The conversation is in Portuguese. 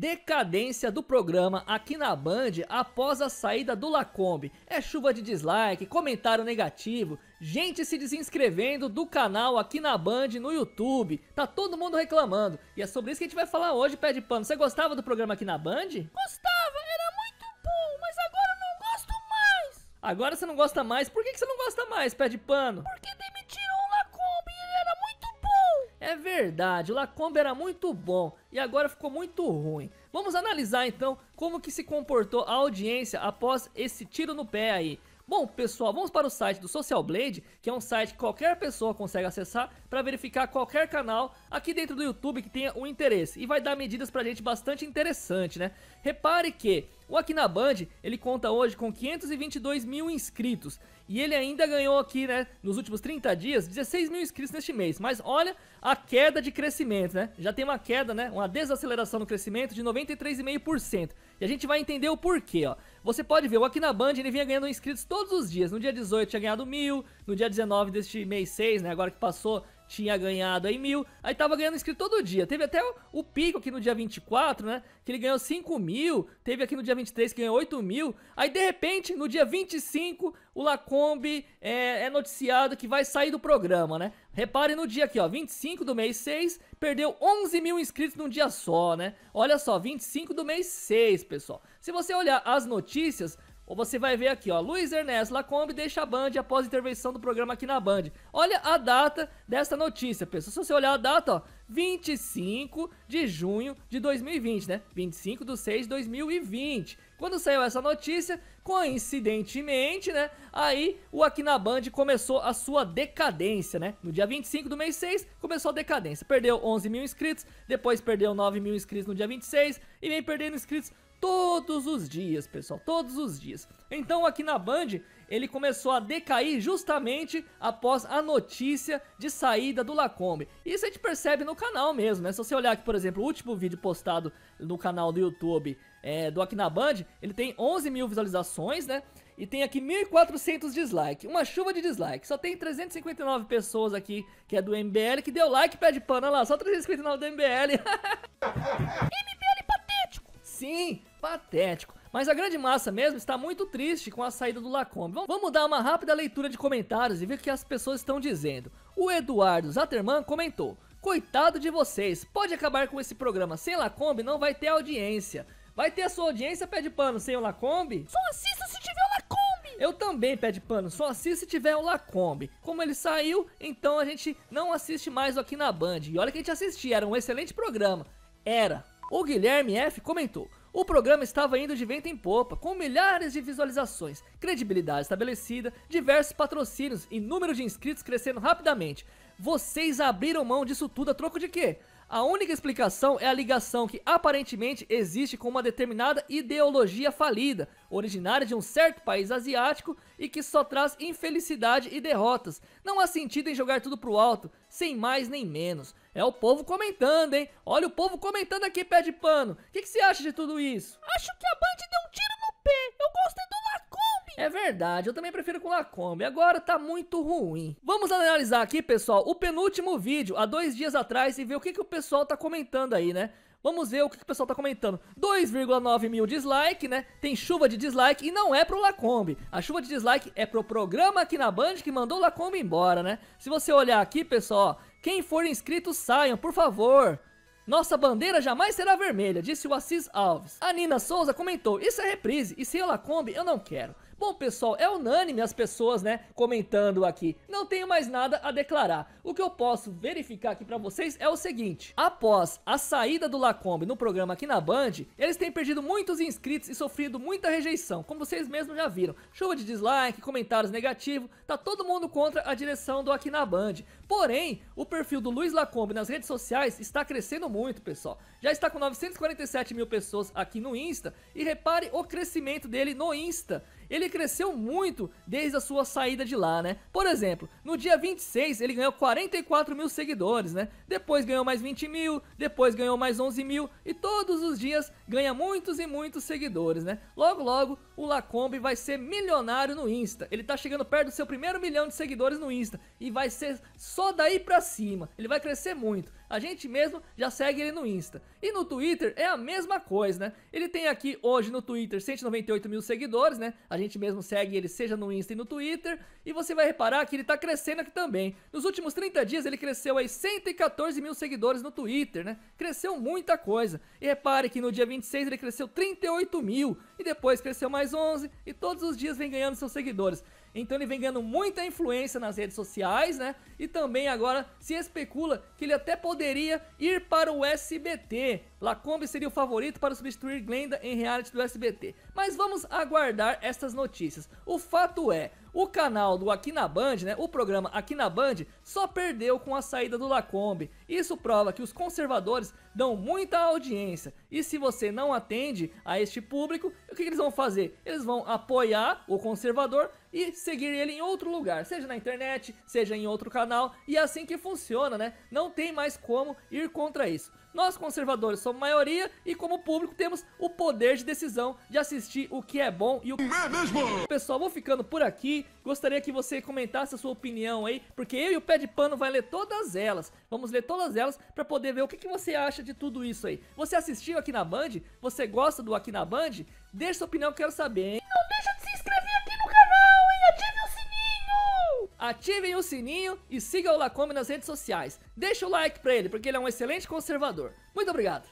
Decadência do programa aqui na Band após a saída do Lacombe. É chuva de dislike, comentário negativo, gente se desinscrevendo do canal aqui na Band no YouTube. Tá todo mundo reclamando. E é sobre isso que a gente vai falar hoje, pé de pano. Você gostava do programa aqui na Band? Gostava, era muito bom, mas agora eu não gosto mais. Agora você não gosta mais? Por que você não gosta mais, pé de pano? Porque verdade, o Lacombe era muito bom e agora ficou muito ruim. Vamos analisar então como que se comportou a audiência após esse tiro no pé aí. Bom, pessoal, vamos para o site do Social Blade, que é um site que qualquer pessoa consegue acessar para verificar qualquer canal aqui dentro do YouTube que tenha um interesse e vai dar medidas a gente bastante interessante, né? Repare que o Aqui na Band, ele conta hoje com 522 mil inscritos. E ele ainda ganhou aqui, né, nos últimos 30 dias, 16 mil inscritos neste mês. Mas olha a queda de crescimento, né? Já tem uma queda, né, uma desaceleração no crescimento de 93,5%. E a gente vai entender o porquê, ó. Você pode ver, o Aqui na Band, ele vinha ganhando inscritos todos os dias. No dia 18 tinha ganhado mil, no dia 19 deste mês 6, né, agora que passou, tinha ganhado aí mil, aí tava ganhando inscrito todo dia. Teve até o, o pico aqui no dia 24, né? Que ele ganhou 5 mil, teve aqui no dia 23 que ganhou 8 mil. Aí de repente, no dia 25, o Lacombe é, é noticiado que vai sair do programa, né? Repare no dia aqui, ó, 25 do mês 6, perdeu 11 mil inscritos num dia só, né? Olha só, 25 do mês 6, pessoal. Se você olhar as notícias, ou você vai ver aqui, ó. Luiz Ernesto Lacombe deixa a Band após intervenção do programa aqui na Band. Olha a data dessa notícia, pessoal. Se você olhar a data, ó, 25 de junho de 2020, né? 25 de 6 de 2020. Quando saiu essa notícia, coincidentemente, né? Aí o Aqui na Band começou a sua decadência, né? No dia 25 do mês 6, começou a decadência. Perdeu 11 mil inscritos, depois perdeu 9 mil inscritos no dia 26 e vem perdendo inscritos todos os dias, pessoal, todos os dias. Então aqui na Band, ele começou a decair justamente após a notícia de saída do Lacombe. Isso a gente percebe no canal mesmo, né? Se você olhar aqui, por exemplo, o último vídeo postado no canal do YouTube é, do Aqui na Band, ele tem 11 mil visualizações, né? E tem aqui 1.400 dislikes, uma chuva de dislikes. Só tem 359 pessoas aqui, que é do MBL, que deu like, pede pano, olha lá, só 359 do MBL. Patético. Mas a grande massa mesmo está muito triste com a saída do Lacombe. Vamos dar uma rápida leitura de comentários e ver o que as pessoas estão dizendo. O Eduardo Zaterman comentou: Coitado de vocês, pode acabar com esse programa. Sem Lacombe não vai ter audiência. Vai ter a sua audiência, pé de pano, sem o Lacombe? Só assista se tiver o Lacombe! Eu também, pé de pano, só assisto se tiver o Lacombe. Como ele saiu, então a gente não assiste mais aqui na Band. E olha que a gente assistia, era um excelente programa. Era. O Guilherme F comentou: o programa estava indo de vento em popa, com milhares de visualizações, credibilidade estabelecida, diversos patrocínios e número de inscritos crescendo rapidamente. Vocês abriram mão disso tudo a troco de quê? A única explicação é a ligação que aparentemente existe com uma determinada ideologia falida, originária de um certo país asiático e que só traz infelicidade e derrotas. Não há sentido em jogar tudo pro alto, sem mais nem menos. É o povo comentando, hein? Olha o povo comentando aqui, pé de pano. O que, que você acha de tudo isso? Acho que a Band deu um tiro no pé. Eu gostei do Lacombe. É verdade, eu também prefiro com Lacombe. Agora tá muito ruim. Vamos analisar aqui, pessoal, o penúltimo vídeo, há dois dias atrás, e ver o que, que o pessoal tá comentando aí, né? Vamos ver o que, que o pessoal tá comentando. 2,9 mil dislike, né? Tem chuva de dislike e não é pro Lacombe. A chuva de dislike é pro programa aqui na Band que mandou o Lacombe embora, né? Se você olhar aqui, pessoal, ó, quem for inscrito, saiam, por favor. Nossa bandeira jamais será vermelha, disse o Assis Alves. A Nina Souza comentou, isso é reprise, e sem ela Lacombe eu não quero. Bom, pessoal, é unânime as pessoas, né, comentando aqui. Não tenho mais nada a declarar. O que eu posso verificar aqui para vocês é o seguinte. Após a saída do Lacombe no programa aqui na Band, eles têm perdido muitos inscritos e sofrido muita rejeição, como vocês mesmos já viram. Chuva de dislike, comentários negativos, tá todo mundo contra a direção do aqui na Band. Porém, o perfil do Luiz Lacombe nas redes sociais está crescendo muito, pessoal. Já está com 947 mil pessoas aqui no Insta e repare o crescimento dele no Insta ele cresceu muito desde a sua saída de lá, né? Por exemplo, no dia 26 ele ganhou 44 mil seguidores, né? Depois ganhou mais 20 mil, depois ganhou mais 11 mil e todos os dias ganha muitos e muitos seguidores, né? Logo, logo o Lacombe vai ser milionário no Insta. Ele tá chegando perto do seu primeiro milhão de seguidores no Insta e vai ser só daí pra cima. Ele vai crescer muito a gente mesmo já segue ele no Insta. E no Twitter é a mesma coisa, né? Ele tem aqui hoje no Twitter 198 mil seguidores, né? A gente mesmo segue ele seja no Insta e no Twitter. E você vai reparar que ele tá crescendo aqui também. Nos últimos 30 dias ele cresceu aí 114 mil seguidores no Twitter, né? Cresceu muita coisa. E repare que no dia 26 ele cresceu 38 mil. E depois cresceu mais 11. E todos os dias vem ganhando seus seguidores. Então ele vem ganhando muita influência nas redes sociais, né? E também agora se especula que ele até poderia ir para o SBT. Lacombe seria o favorito para substituir Glenda em reality do SBT. Mas vamos aguardar essas notícias. O fato é, o canal do Aqui na Band, né, o programa Aqui na Band, só perdeu com a saída do Lacombe. Isso prova que os conservadores dão muita audiência. E se você não atende a este público, o que eles vão fazer? Eles vão apoiar o conservador e seguir ele em outro lugar, seja na internet, seja em outro canal, e é assim que funciona, né? Não tem mais como ir contra isso nós conservadores somos maioria e como público temos o poder de decisão de assistir o que é bom e o que é mesmo. Pessoal, vou ficando por aqui. Gostaria que você comentasse a sua opinião aí, porque eu e o Pé de Pano vai ler todas elas. Vamos ler todas elas para poder ver o que, que você acha de tudo isso aí. Você assistiu aqui na Band? Você gosta do Aqui na Band? Deixe sua opinião, quero saber, hein? ativem o sininho e sigam o Lacombe nas redes sociais. Deixa o like pra ele, porque ele é um excelente conservador. Muito obrigado!